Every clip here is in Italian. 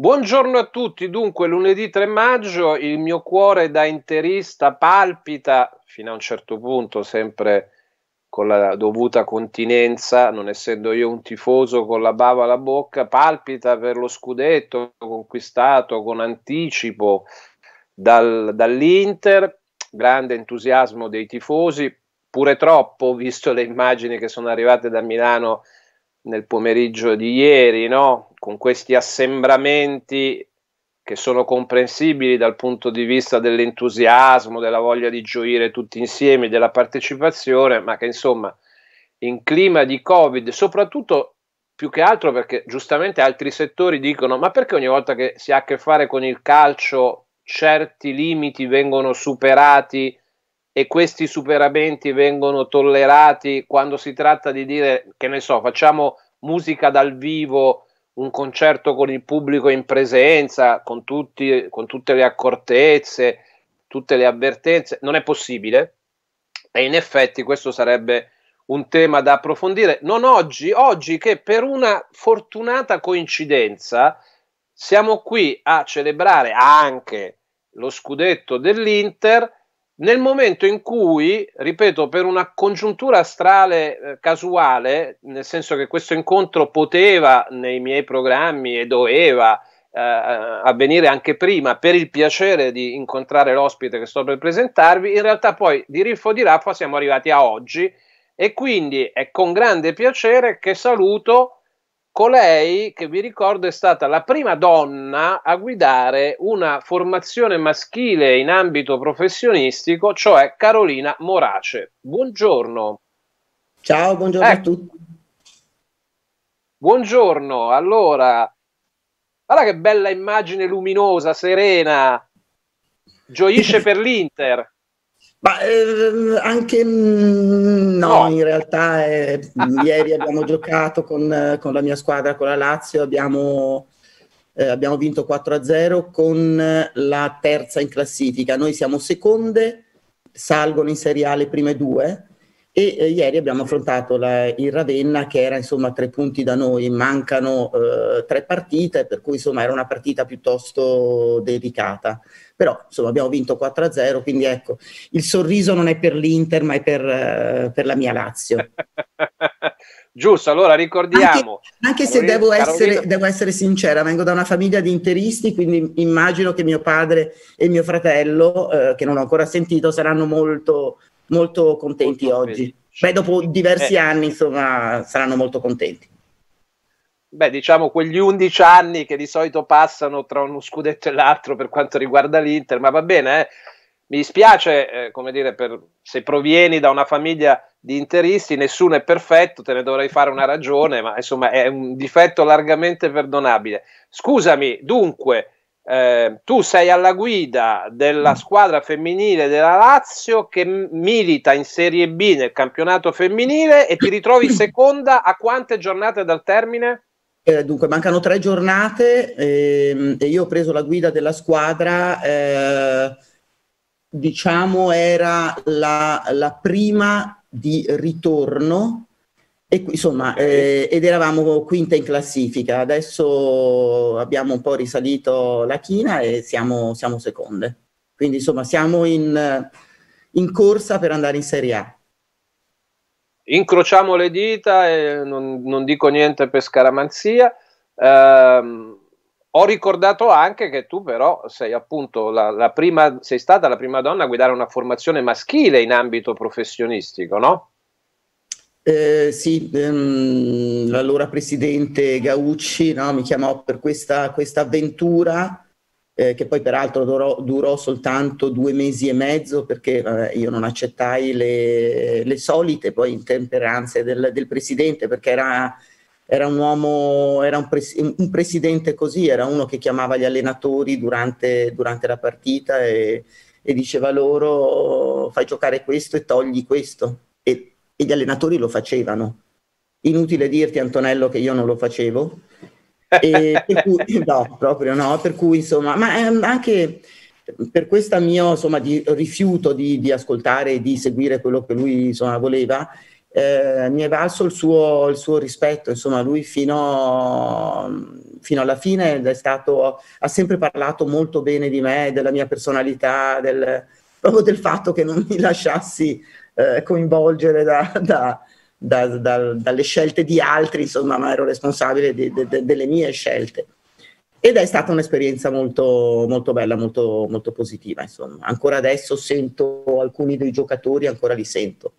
Buongiorno a tutti, dunque lunedì 3 maggio il mio cuore da interista palpita fino a un certo punto, sempre con la dovuta continenza, non essendo io un tifoso con la bava alla bocca, palpita per lo scudetto conquistato con anticipo dal, dall'Inter, grande entusiasmo dei tifosi, pure troppo visto le immagini che sono arrivate da Milano nel pomeriggio di ieri, no? con questi assembramenti che sono comprensibili dal punto di vista dell'entusiasmo, della voglia di gioire tutti insieme, della partecipazione, ma che insomma in clima di Covid, soprattutto più che altro perché giustamente altri settori dicono ma perché ogni volta che si ha a che fare con il calcio certi limiti vengono superati e questi superamenti vengono tollerati quando si tratta di dire, che ne so, facciamo musica dal vivo, un concerto con il pubblico in presenza, con, tutti, con tutte le accortezze, tutte le avvertenze, non è possibile e in effetti questo sarebbe un tema da approfondire, non oggi, oggi che per una fortunata coincidenza siamo qui a celebrare anche lo scudetto dell'Inter nel momento in cui, ripeto, per una congiuntura astrale eh, casuale, nel senso che questo incontro poteva nei miei programmi e doveva eh, avvenire anche prima per il piacere di incontrare l'ospite che sto per presentarvi, in realtà poi di Riffo di Raffa siamo arrivati a oggi e quindi è con grande piacere che saluto colei che vi ricordo è stata la prima donna a guidare una formazione maschile in ambito professionistico, cioè Carolina Morace. Buongiorno. Ciao, buongiorno ecco. a eh. tutti. Buongiorno, allora, guarda che bella immagine luminosa, serena, gioisce per l'Inter. Ma eh, anche mm, no, no, in realtà eh, ieri abbiamo giocato con, con, la mia squadra, con la Lazio, abbiamo, eh, abbiamo vinto 4-0 con la terza in classifica. Noi siamo seconde, salgono in Serie A le prime due, e eh, ieri abbiamo affrontato la, il Ravenna che era insomma tre punti da noi, mancano eh, tre partite per cui insomma era una partita piuttosto delicata, però insomma abbiamo vinto 4-0 quindi ecco il sorriso non è per l'Inter ma è per, eh, per la mia Lazio. Giusto, allora ricordiamo. Anche, anche se devo, essere, devo essere, sincera, vengo da una famiglia di interisti, quindi immagino che mio padre e mio fratello, eh, che non ho ancora sentito, saranno molto molto contenti molto oggi. Felice. Beh, dopo eh. diversi eh. anni, insomma, saranno molto contenti. Beh, diciamo quegli 11 anni che di solito passano tra uno scudetto e l'altro per quanto riguarda l'Inter, ma va bene, eh? mi dispiace, eh, come dire, per, se provieni da una famiglia di interisti, nessuno è perfetto, te ne dovrei fare una ragione, ma insomma è un difetto largamente perdonabile. Scusami, dunque, eh, tu sei alla guida della mm. squadra femminile della Lazio che milita in Serie B nel campionato femminile e ti ritrovi seconda a quante giornate dal termine? Eh, dunque, mancano tre giornate ehm, e io ho preso la guida della squadra. Eh, diciamo era la, la prima di ritorno e, insomma, eh, ed eravamo quinta in classifica, adesso abbiamo un po' risalito la china e siamo, siamo seconde. Quindi insomma siamo in, in, corsa per andare in Serie A. Incrociamo le dita e non, non dico niente per scaramanzia. Eh, ho ricordato anche che tu però sei appunto la, la prima, sei stata la prima donna a guidare una formazione maschile in ambito professionistico, no? Eh, sì, ehm, l'allora presidente Gaucci no, mi chiamò per questa, questa avventura eh, che poi peraltro durò, durò, soltanto due mesi e mezzo perché vabbè, io non accettai le, le solite poi intemperanze del, del presidente perché era, era un uomo, era un, pres, un, presidente così, era uno che chiamava gli allenatori durante, durante la partita e, e diceva loro fai giocare questo e togli questo e gli allenatori lo facevano. Inutile dirti Antonello che io non lo facevo, per cui, no, proprio no, per cui insomma, ma ehm, anche per questo mio insomma, di rifiuto di, di, ascoltare e di seguire quello che lui insomma, voleva, eh, mi è valso il suo, il suo rispetto, insomma lui fino, fino alla fine è stato, ha sempre parlato molto bene di me, della mia personalità, del, proprio del fatto che non mi lasciassi eh, coinvolgere da, da, da, dalle scelte di altri, insomma, ma ero responsabile di, de, de, delle mie scelte. Ed è stata un'esperienza molto, molto bella, molto, molto positiva. Insomma. Ancora adesso sento alcuni dei giocatori, ancora li sento.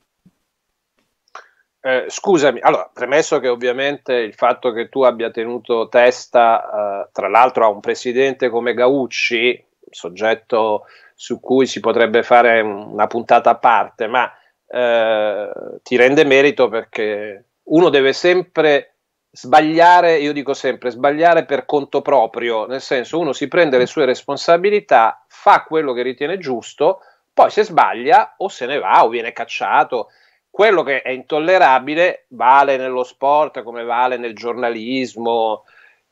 Eh, scusami, allora, premesso che ovviamente il fatto che tu abbia tenuto testa, eh, tra l'altro, a un presidente come Gaucci, soggetto su cui si potrebbe fare una puntata a parte, ma eh, ti rende merito perché uno deve sempre sbagliare, io dico sempre sbagliare per conto proprio, nel senso uno si prende le sue responsabilità, fa quello che ritiene giusto, poi se sbaglia o se ne va o viene cacciato. Quello che è intollerabile vale nello sport come vale nel giornalismo,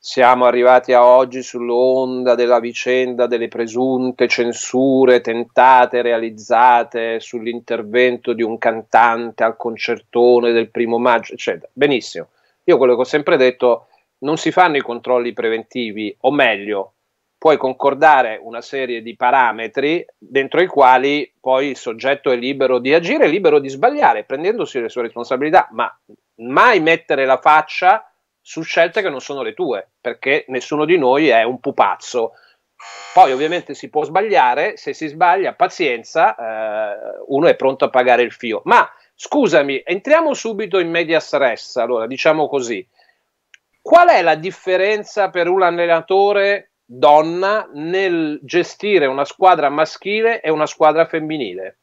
siamo arrivati a oggi sull'onda della vicenda delle presunte censure tentate, realizzate sull'intervento di un cantante al concertone del primo maggio, eccetera. Benissimo. Io quello che ho sempre detto, non si fanno i controlli preventivi, o meglio, puoi concordare una serie di parametri dentro i quali poi il soggetto è libero di agire, libero di sbagliare, prendendosi le sue responsabilità, ma mai mettere la faccia su scelte che non sono le tue, perché nessuno di noi è un pupazzo. Poi ovviamente si può sbagliare, se si sbaglia pazienza, eh, uno è pronto a pagare il fio. Ma scusami, entriamo subito in media stress, allora diciamo così. Qual è la differenza per un allenatore donna nel gestire una squadra maschile e una squadra femminile?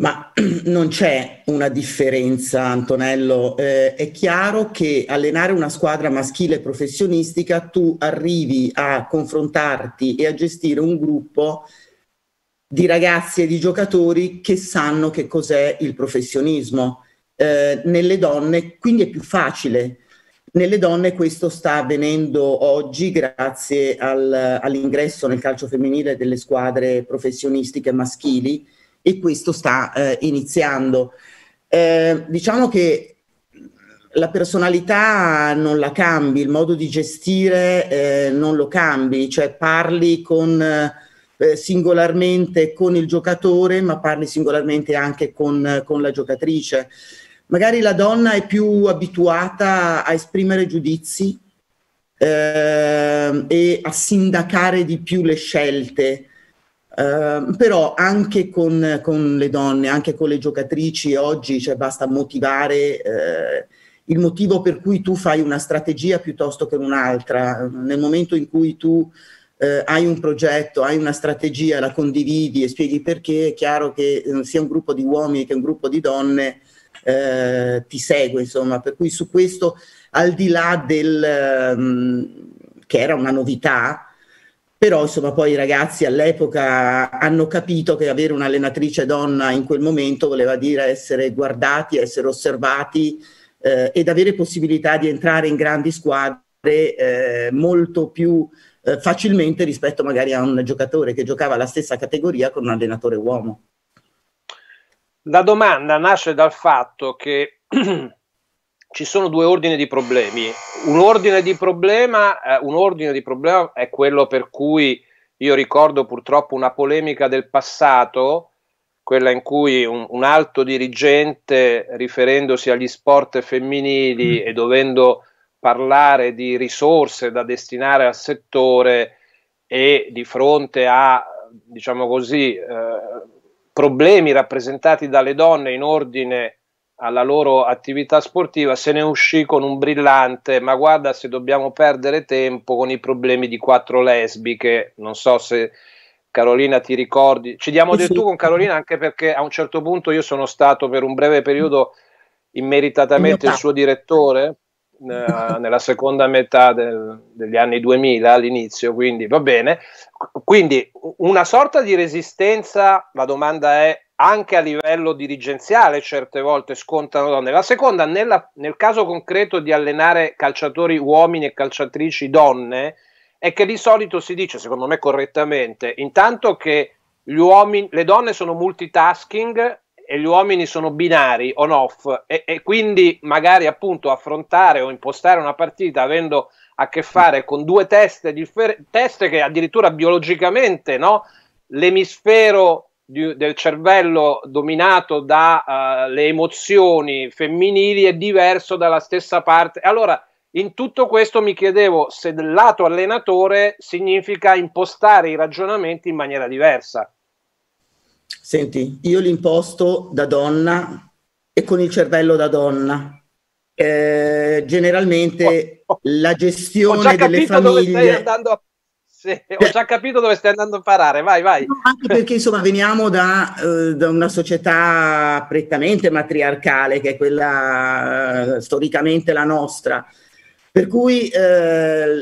Ma non c'è una differenza, Antonello. Eh, è chiaro che allenare una squadra maschile professionistica tu arrivi a confrontarti e a gestire un gruppo di ragazzi e di giocatori che sanno che cos'è il professionismo. Eh, nelle donne quindi è più facile. Nelle donne questo sta avvenendo oggi grazie al, all'ingresso nel calcio femminile delle squadre professionistiche maschili e questo sta eh, iniziando. Eh, diciamo che la personalità non la cambi, il modo di gestire eh, non lo cambi, cioè parli con, eh, singolarmente con il giocatore, ma parli singolarmente anche con, con la giocatrice. Magari la donna è più abituata a esprimere giudizi eh, e a sindacare di più le scelte Ehm, però anche con, con, le donne, anche con le giocatrici oggi, cioè basta motivare eh, il motivo per cui tu fai una strategia piuttosto che un'altra. Nel momento in cui tu eh, hai un progetto, hai una strategia, la condividi e spieghi perché, è chiaro che eh, sia un gruppo di uomini che un gruppo di donne eh, ti segue, insomma, per cui su questo, al di là del um, che era una novità, però insomma poi i ragazzi all'epoca hanno capito che avere un'allenatrice donna in quel momento voleva dire essere guardati, essere osservati eh, ed avere possibilità di entrare in grandi squadre eh, molto più eh, facilmente rispetto magari a un giocatore che giocava la stessa categoria con un allenatore uomo. La domanda nasce dal fatto che ci sono due ordini di problemi. Un ordine di, problema, eh, un ordine di problema, è quello per cui io ricordo purtroppo una polemica del passato, quella in cui un, un alto dirigente, riferendosi agli sport femminili mm. e dovendo parlare di risorse da destinare al settore e di fronte a, diciamo così, eh, problemi rappresentati dalle donne in ordine alla loro attività sportiva, se ne uscì con un brillante, ma guarda se dobbiamo perdere tempo con i problemi di quattro lesbiche, non so se Carolina ti ricordi, ci diamo del sì. tu con Carolina anche perché a un certo punto io sono stato per un breve periodo immeritatamente il suo direttore eh, nella seconda metà del, degli anni 2000 all'inizio, quindi va bene. Quindi una sorta di resistenza, la domanda è anche a livello dirigenziale certe volte scontano donne. La seconda, nella, nel caso concreto di allenare calciatori uomini e calciatrici donne, è che di solito si dice, secondo me correttamente, intanto che uomini, le donne sono multitasking e gli uomini sono binari, on-off, e, e quindi magari appunto affrontare o impostare una partita avendo a che fare con due teste, differ- teste che addirittura biologicamente, no? l'emisfero di, del cervello dominato dalle eh, uh, emozioni femminili è diverso dalla stessa parte. Allora, in tutto questo mi chiedevo se del lato allenatore significa impostare i ragionamenti in maniera diversa. Senti, io li imposto da donna e con il cervello da donna. Eh, generalmente oh, oh. la gestione delle famiglie. Dove stai andando a sì, ho già capito dove stai andando a parare, vai, vai. anche perché insomma veniamo da, eh, da, una società prettamente matriarcale, che è quella eh, storicamente la nostra. Per cui eh,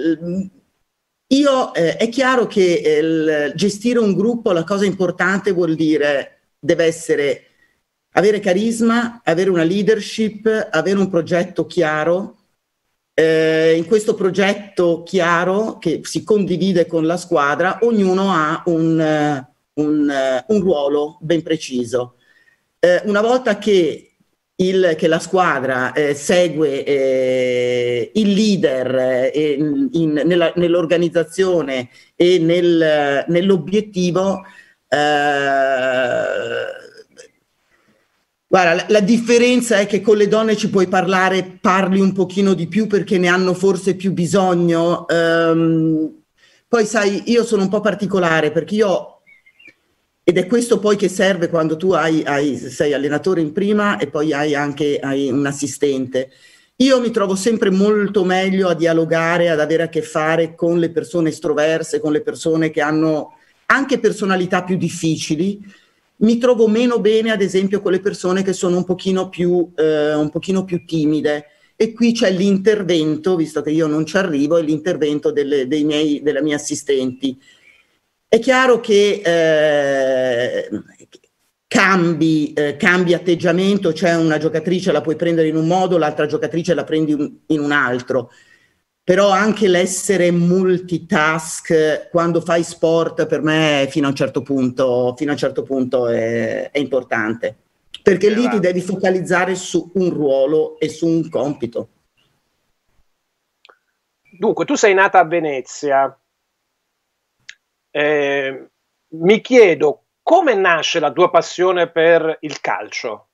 io, eh, è chiaro che eh, il, gestire un gruppo, la cosa importante vuol dire, deve essere avere carisma, avere una leadership, avere un progetto chiaro, eh, in questo progetto chiaro che si condivide con la squadra, ognuno ha un, eh, un, eh, un ruolo ben preciso. Eh, una volta che, il, che la squadra eh, segue eh, il leader nell'organizzazione e nel, nell'obiettivo, eh, Guarda, la, la, differenza è che con le donne ci puoi parlare, parli un pochino di più perché ne hanno forse più bisogno. Um, poi sai, io sono un po' particolare perché io, ed è questo poi che serve quando tu hai, hai, sei allenatore in prima e poi hai anche hai un assistente. Io mi trovo sempre molto meglio a dialogare, ad avere a che fare con le persone estroverse, con le persone che hanno anche personalità più difficili mi trovo meno bene, ad esempio, con le persone che sono un pochino più, eh, un pochino più timide. E qui c'è l'intervento, visto che io non ci arrivo, è l'intervento delle, dei miei, delle mie assistenti. È chiaro che eh, cambi, eh, cambi, atteggiamento, cioè una giocatrice la puoi prendere in un modo, l'altra giocatrice la prendi in un altro però anche l'essere multitask quando fai sport per me fino a un certo punto, un certo punto è, è, importante, perché lì ti esatto. devi focalizzare su un ruolo e su un compito. Dunque, tu sei nata a Venezia. Eh, mi chiedo come nasce la tua passione per il calcio?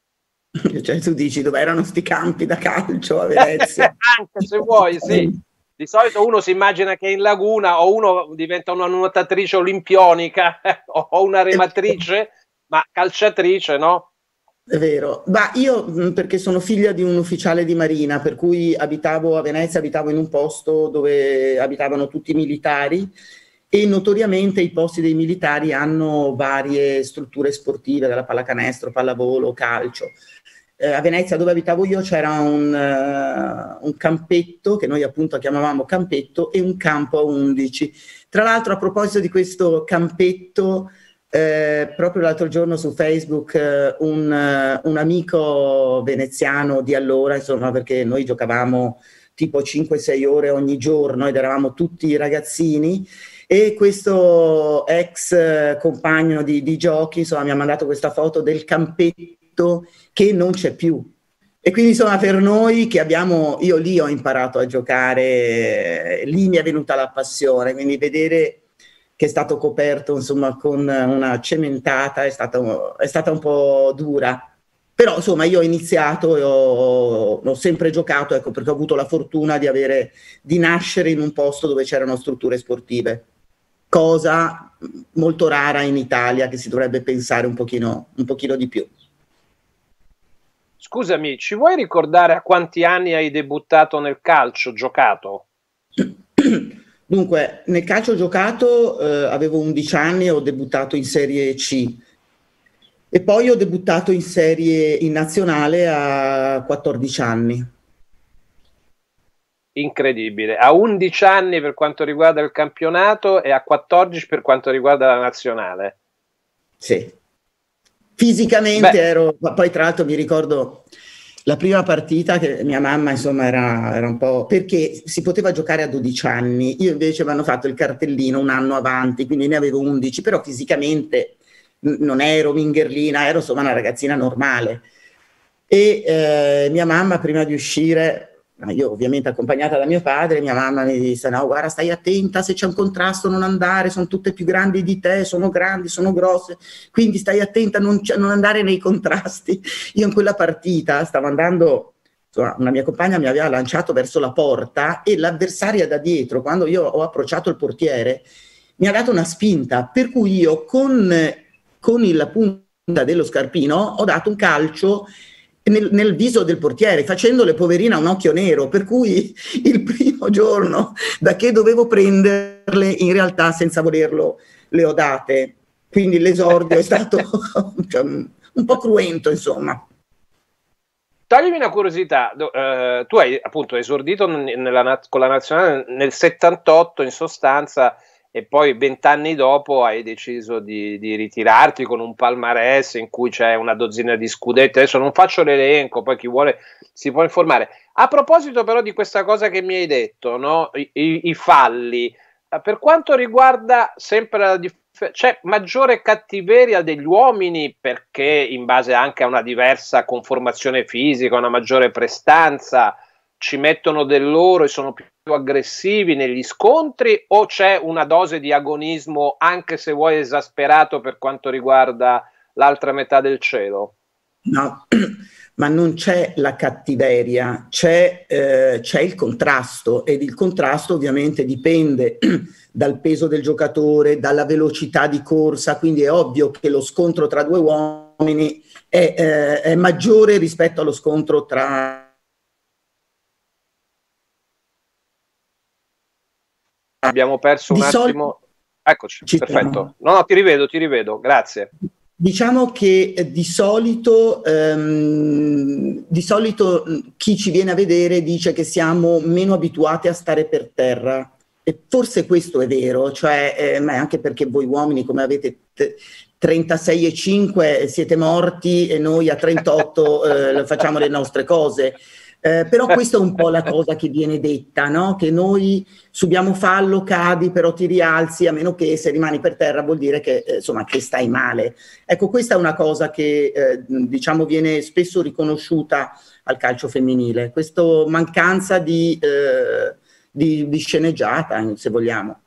Cioè, tu dici dove erano sti campi da calcio a Venezia? Anche se vuoi, sì. Di solito uno si immagina che è in laguna o uno diventa una nuotatrice olimpionica o una rematrice, ma calciatrice, no? È vero, ma io perché sono figlia di un ufficiale di marina, per cui abitavo a Venezia, abitavo in un posto dove abitavano tutti i militari e notoriamente i posti dei militari hanno varie strutture sportive, dalla pallacanestro, pallavolo, calcio eh, a Venezia dove abitavo io c'era un, uh, un, campetto che noi appunto chiamavamo campetto e un campo a 11. Tra l'altro a proposito di questo campetto, eh, proprio l'altro giorno su Facebook eh, un, eh, un, amico veneziano di allora, insomma perché noi giocavamo tipo 5-6 ore ogni giorno ed eravamo tutti ragazzini e questo ex eh, compagno di, di giochi insomma, mi ha mandato questa foto del campetto detto che non c'è più. E quindi insomma per noi che abbiamo, io lì ho imparato a giocare, lì mi è venuta la passione, quindi vedere che è stato coperto insomma con una cementata è stata, è stata un po' dura. Però insomma io ho iniziato e ho, ho, sempre giocato, ecco perché ho avuto la fortuna di, avere, di nascere in un posto dove c'erano strutture sportive, cosa molto rara in Italia che si dovrebbe pensare un pochino, un pochino di più. Scusami, ci vuoi ricordare a quanti anni hai debuttato nel calcio giocato? Dunque, nel calcio giocato eh, avevo 11 anni e ho debuttato in Serie C e poi ho debuttato in Serie in nazionale a 14 anni. Incredibile, a 11 anni per quanto riguarda il campionato e a 14 per quanto riguarda la nazionale. Sì. Fisicamente Beh. ero, poi tra l'altro mi ricordo la prima partita che mia mamma insomma era, era, un po' perché si poteva giocare a 12 anni, io invece mi hanno fatto il cartellino un anno avanti, quindi ne avevo 11, però fisicamente non ero mingherlina, ero insomma una ragazzina normale. E eh, mia mamma prima di uscire io ovviamente accompagnata da mio padre, mia mamma mi disse no guarda stai attenta, se c'è un contrasto non andare, sono tutte più grandi di te, sono grandi, sono grosse, quindi stai attenta a non, non andare nei contrasti. Io in quella partita stavo andando, insomma, una mia compagna mi aveva lanciato verso la porta e l'avversaria da dietro, quando io ho approcciato il portiere, mi ha dato una spinta, per cui io con, con la punta dello scarpino ho dato un calcio nel, nel, viso del portiere, facendole poverina un occhio nero, per cui il primo giorno da che dovevo prenderle, in realtà senza volerlo le ho date. Quindi l'esordio è stato cioè, un po' cruento, insomma. Toglimi una curiosità, eh, tu hai appunto esordito nella, con la nazionale nel 78 in sostanza, e poi vent'anni dopo hai deciso di, di, ritirarti con un palmarès in cui c'è una dozzina di scudetti. Adesso non faccio l'elenco, poi chi vuole si può informare. A proposito però di questa cosa che mi hai detto, no? I, i, i falli, eh, per quanto riguarda sempre la differenza, c'è maggiore cattiveria degli uomini perché in base anche a una diversa conformazione fisica, una maggiore prestanza, ci mettono del loro e sono più aggressivi negli scontri o c'è una dose di agonismo anche se vuoi esasperato per quanto riguarda l'altra metà del cielo? No, ma non c'è la cattiveria, c'è, eh, c'è il contrasto ed il contrasto ovviamente dipende dal peso del giocatore, dalla velocità di corsa, quindi è ovvio che lo scontro tra due uomini è, eh, è maggiore rispetto allo scontro tra abbiamo perso un Di attimo. Eccoci, Ci perfetto. No, no, ti rivedo, ti rivedo, grazie. Diciamo che eh, di solito, ehm, di solito mm, chi ci viene a vedere dice che siamo meno abituati a stare per terra. E forse questo è vero, cioè, eh, ma anche perché voi uomini, come avete 36 e 5 siete morti e noi a 38 eh, facciamo le nostre cose. Eh, però questa è un po' la cosa che viene detta, no? che noi subiamo fallo, cadi, però ti rialzi, a meno che se rimani per terra vuol dire che, eh, insomma, che stai male. Ecco, questa è una cosa che eh, diciamo viene spesso riconosciuta al calcio femminile, questa mancanza di, eh, di, di sceneggiata, se vogliamo.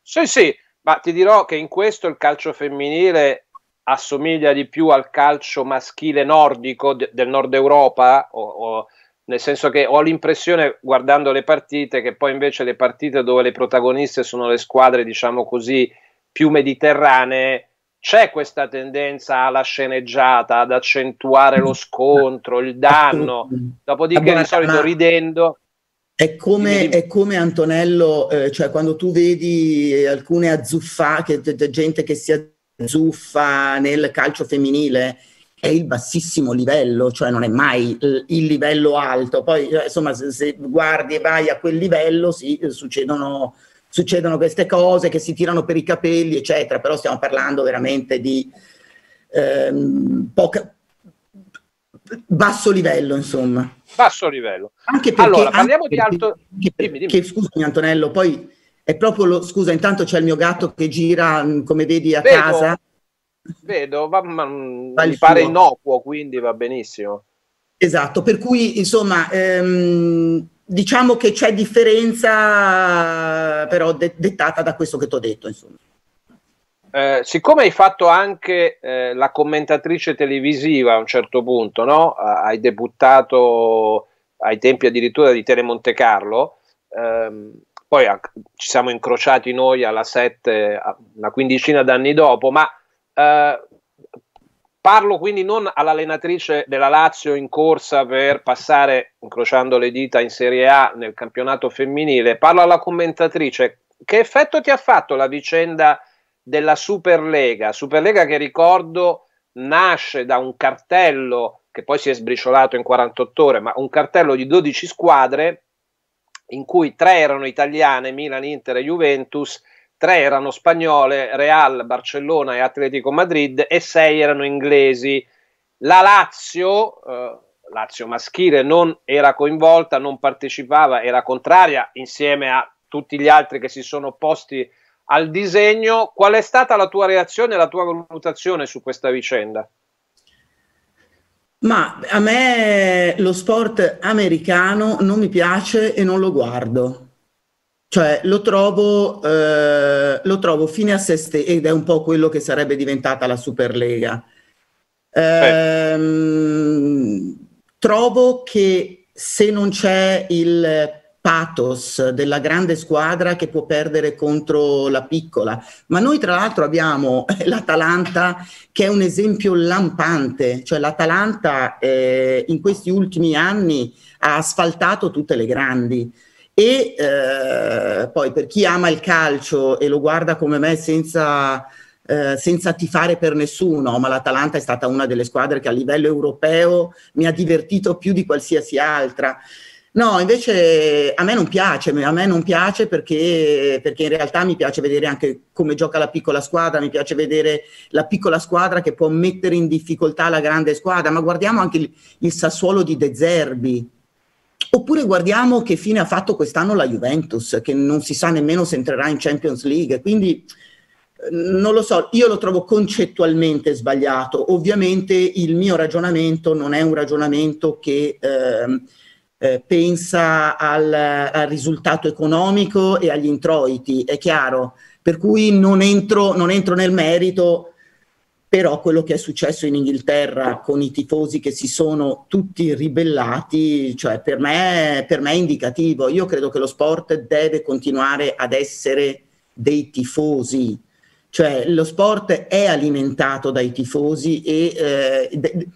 Sì, sì, ma ti dirò che in questo il calcio femminile assomiglia di più al calcio maschile nordico de- del nord Europa o, o nel senso che ho l'impressione, guardando le partite, che poi invece le partite dove le protagoniste sono le squadre, diciamo così, più mediterranee, c'è questa tendenza alla sceneggiata, ad accentuare lo scontro, il danno, dopodiché di solito ridendo... È come, è come, Antonello, eh, cioè quando tu vedi eh, alcune azzuffate, gente che si azzuffa nel calcio femminile, è il bassissimo livello, cioè non è mai eh, il livello alto. Poi, eh, insomma, se, se, guardi e vai a quel livello, sì, eh, succedono, succedono queste cose che si tirano per i capelli, eccetera, però stiamo parlando veramente di ehm, poca, basso livello, insomma. Basso livello. Anche perché, allora, parliamo anche di alto... Perché, dimmi, dimmi. Perché, scusami Antonello, poi è proprio lo... Scusa, intanto c'è il mio gatto che gira, mm, come vedi, a Vedo. casa. Vedo, va, ma, va mm, mi pare suo. innocuo, quindi va benissimo. Esatto, per cui insomma ehm, diciamo che c'è differenza però de- dettata da questo che ti ho detto. Insomma. Eh, siccome hai fatto anche eh, la commentatrice televisiva a un certo punto, no? hai debuttato ai tempi addirittura di Tele Monte Carlo, ehm, poi a, ah, ci siamo incrociati noi alla 7 una quindicina d'anni dopo, ma eh, parlo quindi non all'allenatrice della Lazio in corsa per passare, incrociando le dita, in Serie A nel campionato femminile, parlo alla commentatrice. Che effetto ti ha fatto la vicenda della Superlega? Superlega che ricordo nasce da un cartello che poi si è sbriciolato in 48 ore, ma un cartello di 12 squadre in cui tre erano italiane, Milan, Inter e Juventus, tre erano spagnole, Real, Barcellona e Atletico Madrid e sei erano inglesi. La Lazio, eh, Lazio maschile, non era coinvolta, non partecipava, era contraria insieme a tutti gli altri che si sono opposti al disegno. Qual è stata la tua reazione e la tua valutazione su questa vicenda? Ma a me lo sport americano non mi piace e non lo guardo cioè lo trovo, eh, lo trovo fine a se stesso ed è un po' quello che sarebbe diventata la Superlega. Eh. Trovo che se non c'è il pathos della grande squadra che può perdere contro la piccola. Ma noi tra l'altro abbiamo l'Atalanta che è un esempio lampante, cioè l'Atalanta eh, in questi ultimi anni ha asfaltato tutte le grandi. E eh, poi per chi ama il calcio e lo guarda come me senza, eh, senza tifare per nessuno, ma l'Atalanta è stata una delle squadre che a livello europeo mi ha divertito più di qualsiasi altra. No, invece a me non piace, a me non piace perché, perché, in realtà mi piace vedere anche come gioca la piccola squadra, mi piace vedere la piccola squadra che può mettere in difficoltà la grande squadra, ma guardiamo anche il, il Sassuolo di De Zerbi, Oppure guardiamo che fine ha fatto quest'anno la Juventus, che non si sa nemmeno se entrerà in Champions League. Quindi eh, non lo so, io lo trovo concettualmente sbagliato. Ovviamente il mio ragionamento non è un ragionamento che eh, eh, pensa al, al, risultato economico e agli introiti, è chiaro. Per cui non entro, non entro nel merito però quello che è successo in Inghilterra con i tifosi che si sono tutti ribellati, cioè per me, per me è indicativo. Io credo che lo sport deve continuare ad essere dei tifosi, cioè lo sport è alimentato dai tifosi e eh,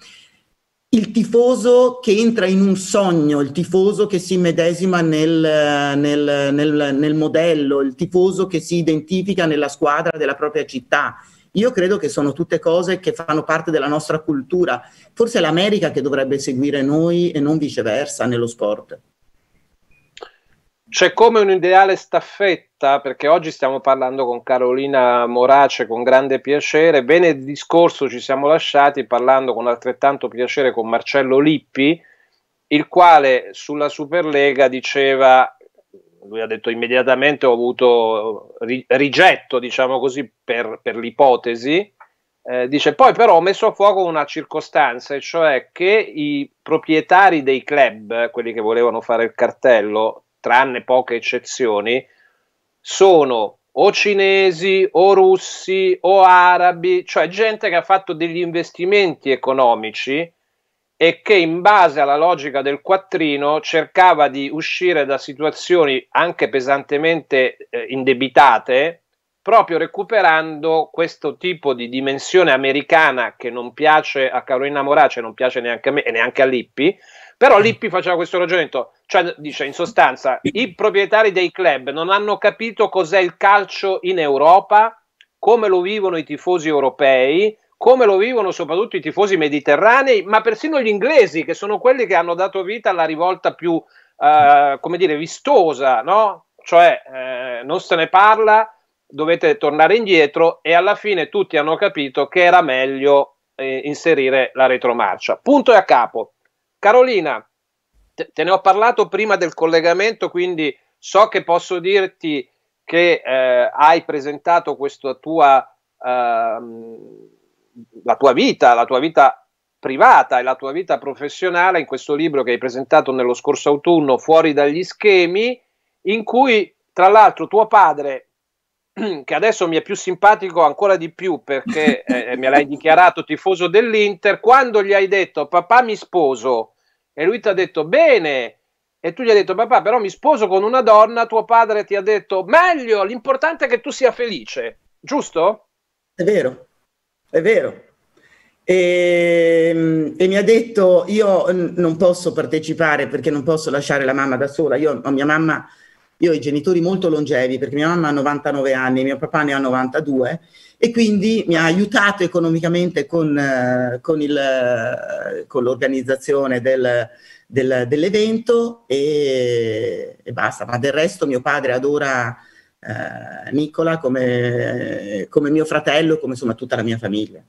il tifoso che entra in un sogno, il tifoso che si medesima nel, nel, nel, nel modello, il tifoso che si identifica nella squadra della propria città io credo che sono tutte cose che fanno parte della nostra cultura. Forse è l'America che dovrebbe seguire noi e non viceversa nello sport. C'è come un ideale staffetta, perché oggi stiamo parlando con Carolina Morace con grande piacere. Bene il discorso ci siamo lasciati parlando con altrettanto piacere con Marcello Lippi, il quale sulla Superlega diceva lui ha detto immediatamente ho avuto ri- rigetto, diciamo così, per, per l'ipotesi. Eh, dice poi però ho messo a fuoco una circostanza, e cioè che i proprietari dei club, quelli che volevano fare il cartello, tranne poche eccezioni, sono o cinesi o russi o arabi, cioè gente che ha fatto degli investimenti economici e che in base alla logica del quattrino cercava di uscire da situazioni anche pesantemente eh, indebitate, proprio recuperando questo tipo di dimensione americana che non piace a Carolina Morace, cioè non piace neanche a me e neanche a Lippi, però mm. Lippi faceva questo ragionamento, cioè dice in sostanza i proprietari dei club non hanno capito cos'è il calcio in Europa, come lo vivono i tifosi europei come lo vivono soprattutto i tifosi mediterranei, ma persino gli inglesi, che sono quelli che hanno dato vita alla rivolta più, eh, come dire, vistosa, no? Cioè, eh, non se ne parla, dovete tornare indietro e alla fine tutti hanno capito che era meglio eh, inserire la retromarcia. Punto e a capo. Carolina, te, te, ne ho parlato prima del collegamento, quindi so che posso dirti che eh, hai presentato questa tua... Uh, la tua vita, la tua vita privata e la tua vita professionale in questo libro che hai presentato nello scorso autunno, Fuori dagli schemi, in cui tra l'altro tuo padre, che adesso mi è più simpatico ancora di più perché eh, me l'hai dichiarato tifoso dell'Inter, quando gli hai detto papà mi sposo e lui ti ha detto bene, e tu gli hai detto papà però mi sposo con una donna, tuo padre ti ha detto meglio, l'importante è che tu sia felice, giusto? È vero, è vero. E, ehm, e, mi ha detto io non posso partecipare perché non posso lasciare la mamma da sola, io ho mia mamma, io ho i genitori molto longevi perché mia mamma ha 99 anni, mio papà ne ha 92 e quindi mi ha aiutato economicamente con, eh, con, il, eh, con l'organizzazione del, del, dell'evento e, e basta, ma del resto mio padre adora eh, Nicola, come, come, mio fratello, come insomma tutta la mia famiglia.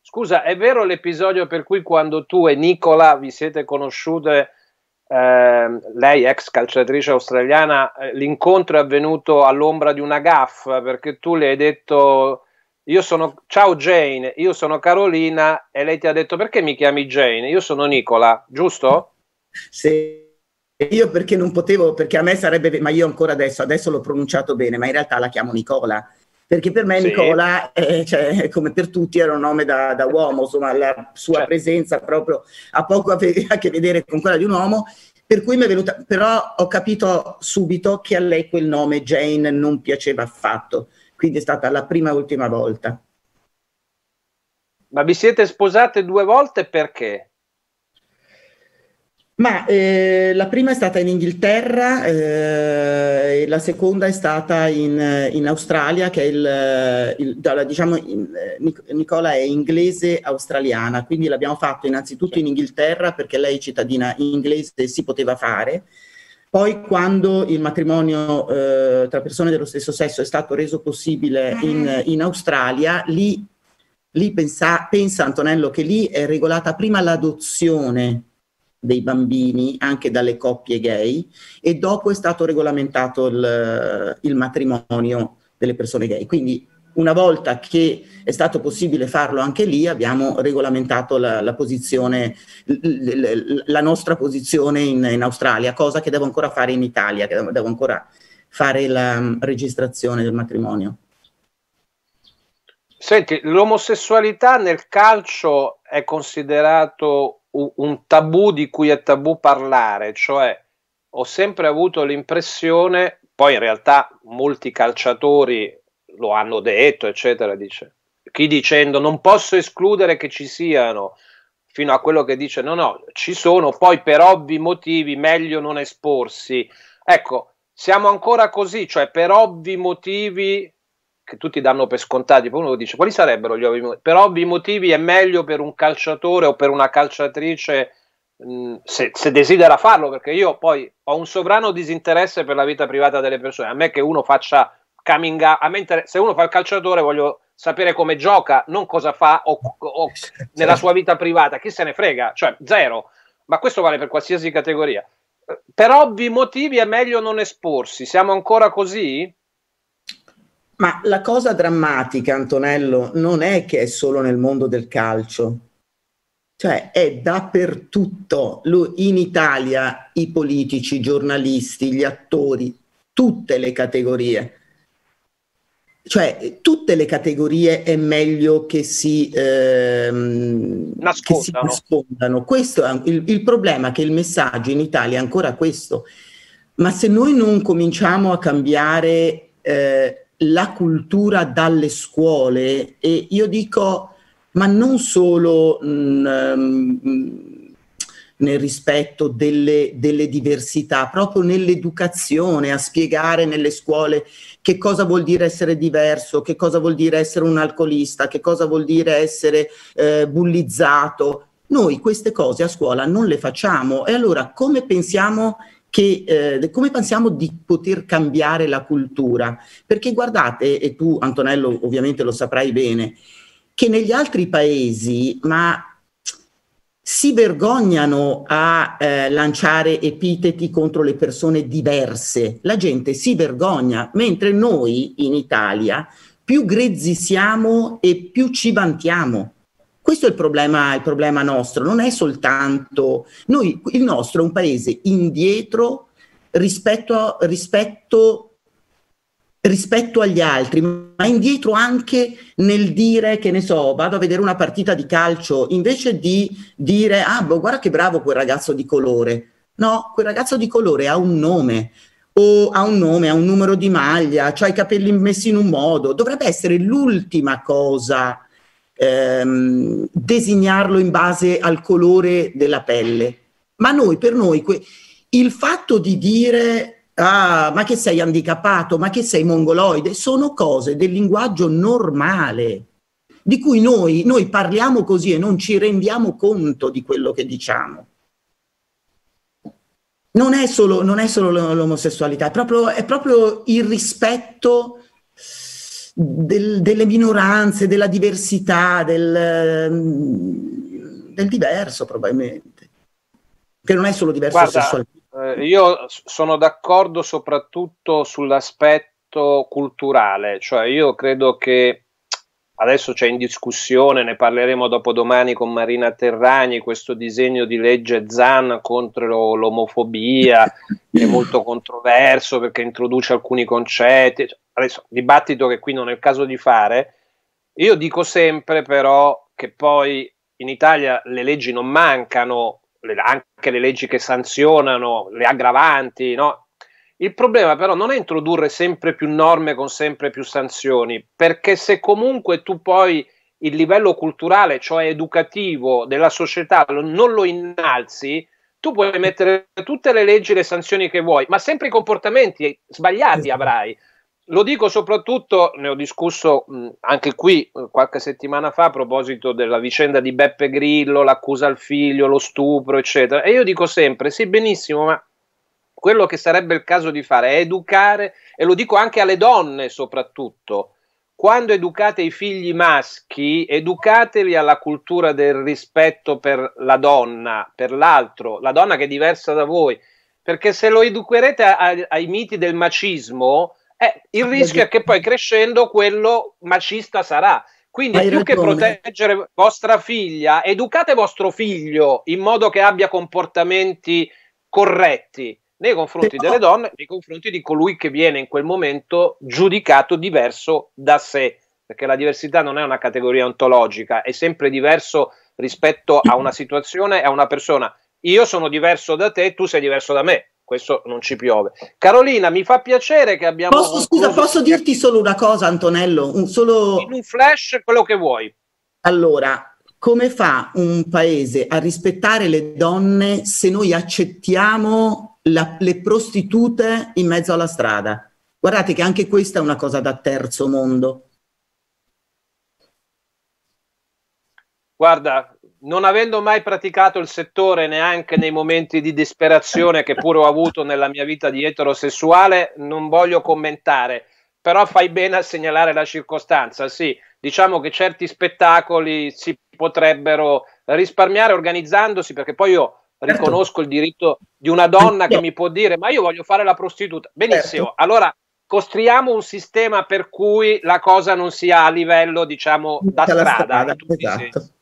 Scusa, è vero l'episodio per cui quando tu e Nicola vi siete conosciute, eh, lei ex calciatrice australiana, eh, l'incontro è avvenuto all'ombra di una gaffa perché tu le hai detto io sono ciao Jane, io sono Carolina e lei ti ha detto perché mi chiami Jane? Io sono Nicola, giusto? Sì. Io perché non potevo, perché a me sarebbe, ma io ancora adesso, adesso l'ho pronunciato bene, ma in realtà la chiamo Nicola. Perché per me sì. Nicola, eh, cioè, come per tutti, era un nome da, da uomo, insomma, la sua cioè. presenza proprio ha poco a, a che vedere con quella di un uomo. Per cui mi è venuta, però ho capito subito che a lei quel nome Jane non piaceva affatto. Quindi è stata la prima e ultima volta. Ma vi siete sposate due volte perché? Ma eh, la prima è stata in Inghilterra, eh, e la seconda è stata in, in Australia, che è il, il diciamo, in, eh, Nicola è inglese australiana, quindi l'abbiamo fatto innanzitutto in Inghilterra perché lei cittadina inglese si poteva fare. Poi quando il matrimonio eh, tra persone dello stesso sesso è stato reso possibile in, mm. in Australia, lì, lì pensa, pensa Antonello che lì è regolata prima l'adozione dei bambini anche dalle coppie gay e dopo è stato regolamentato il, il matrimonio delle persone gay. Quindi una volta che è stato possibile farlo anche lì, abbiamo regolamentato la, la, posizione, la nostra posizione in, in, Australia, cosa che devo ancora fare in Italia, che devo, ancora fare la mm, registrazione del matrimonio. Senti, l'omosessualità nel calcio è considerato un tabù di cui è tabù parlare, cioè ho sempre avuto l'impressione, poi in realtà molti calciatori lo hanno detto, eccetera, dice, chi dicendo non posso escludere che ci siano, fino a quello che dice no, no, ci sono, poi per ovvi motivi meglio non esporsi. Ecco, siamo ancora così, cioè per ovvi motivi che tutti danno per scontati, poi uno dice quali sarebbero gli ovvi motivi, per ovvi motivi è meglio per un calciatore o per una calciatrice mh, se, se, desidera farlo, perché io poi ho un sovrano disinteresse per la vita privata delle persone, a me che uno faccia coming out, a me inter- se uno fa il calciatore voglio sapere come gioca, non cosa fa o, o nella sua vita privata, chi se ne frega, cioè zero, ma questo vale per qualsiasi categoria. Per ovvi motivi è meglio non esporsi, siamo ancora così? Ma la cosa drammatica, Antonello, non è che è solo nel mondo del calcio, cioè è dappertutto. In Italia i politici, i giornalisti, gli attori, tutte le categorie. Cioè, tutte le categorie è meglio che si, ehm, nascondano. Che si nascondano. Questo è il, il problema, che il messaggio in Italia è ancora questo. Ma se noi non cominciamo a cambiare eh, la cultura dalle scuole e io dico, ma non solo mh, mm, mh, mm, nel rispetto delle, delle, diversità, proprio nell'educazione, a spiegare nelle scuole che cosa vuol dire essere diverso, che cosa vuol dire essere un alcolista, che cosa vuol dire essere eh, bullizzato. Noi queste cose a scuola non le facciamo e allora come pensiamo che, eh, come pensiamo di poter cambiare la cultura? Perché guardate, e tu Antonello ovviamente lo saprai bene, che negli altri paesi, ma si vergognano a eh, lanciare epiteti contro le persone diverse, la gente si vergogna, mentre noi in Italia più grezzi siamo e più ci vantiamo. Questo è il problema, il problema nostro, non è soltanto noi, il nostro è un paese indietro rispetto, rispetto, rispetto agli altri, ma indietro anche nel dire che ne so, vado a vedere una partita di calcio, invece di dire ah, boh, guarda che bravo quel ragazzo di colore. No, quel ragazzo di colore ha un nome, o ha un nome, ha un numero di maglia, ha i capelli messi in un modo, dovrebbe essere l'ultima cosa ehm, designarlo in base al colore della pelle. Ma noi, per noi, que- il fatto di dire ah, ma che sei handicappato, ma che sei mongoloide, sono cose del linguaggio normale, di cui noi, noi parliamo così e non ci rendiamo conto di quello che diciamo. Non è solo, non è solo l'omosessualità, è proprio, è proprio il rispetto del, delle minoranze, della diversità, del, mm, del, diverso probabilmente, che non è solo diverso Guarda, sessualmente. Eh, io sono d'accordo soprattutto sull'aspetto culturale, cioè io credo che adesso c'è in discussione, ne parleremo dopodomani con Marina Terragni, questo disegno di legge ZAN contro l'omofobia, che è molto controverso perché introduce alcuni concetti adesso dibattito che qui non è il caso di fare, io dico sempre però che poi in Italia le leggi non mancano, le, anche le leggi che sanzionano, le aggravanti, no? Il problema però non è introdurre sempre più norme con sempre più sanzioni, perché se comunque tu poi il livello culturale, cioè educativo della società, non lo innalzi, tu puoi mettere tutte le leggi e le sanzioni che vuoi, ma sempre i comportamenti sbagliati esatto. avrai. Lo dico soprattutto, ne ho discusso mh, anche qui eh, qualche settimana fa a proposito della vicenda di Beppe Grillo, l'accusa al figlio, lo stupro, eccetera. E io dico sempre, sì benissimo, ma quello che sarebbe il caso di fare è educare, e lo dico anche alle donne soprattutto, quando educate i figli maschi, educatevi alla cultura del rispetto per la donna, per l'altro, la donna che è diversa da voi, perché se lo educherete a, a, ai miti del macismo, eh, il rischio è che poi crescendo quello macista sarà. Quindi più che proteggere vostra figlia, educate vostro figlio in modo che abbia comportamenti corretti nei confronti Però... delle donne, nei confronti di colui che viene in quel momento giudicato diverso da sé, perché la diversità non è una categoria ontologica, è sempre diverso rispetto a una situazione e a una persona. Io sono diverso da te, tu sei diverso da me questo non ci piove. Carolina, mi fa piacere che abbiamo... Posso, scusa, posso dirti solo una cosa, Antonello? Un, solo... In un flash, quello che vuoi. Allora, come fa un paese a rispettare le donne se noi accettiamo la, le prostitute in mezzo alla strada? Guardate che anche questa è una cosa da terzo mondo. Guarda, non avendo mai praticato il settore neanche nei momenti di disperazione che pure ho avuto nella mia vita di eterosessuale, non voglio commentare, però fai bene a segnalare la circostanza, sì, diciamo che certi spettacoli si potrebbero risparmiare organizzandosi, perché poi io certo. riconosco il diritto di una donna che certo. mi può dire ma io voglio fare la prostituta. Benissimo, certo. allora costruiamo un sistema per cui la cosa non sia a livello, diciamo, da strada. strada esatto.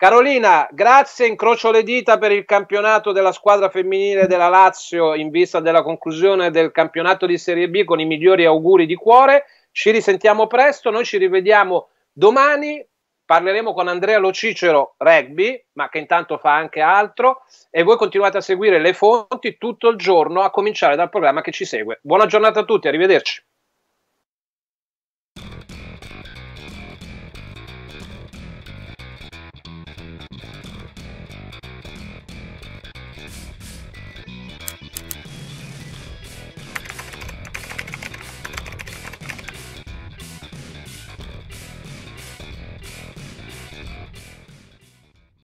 Carolina, grazie, incrocio le dita per il campionato della squadra femminile della Lazio in vista della conclusione del campionato di Serie B con i migliori auguri di cuore. Ci risentiamo presto, noi ci rivediamo domani, parleremo con Andrea Locicero rugby, ma che intanto fa anche altro, e voi continuate a seguire le fonti tutto il giorno, a cominciare dal programma che ci segue. Buona giornata a tutti, arrivederci.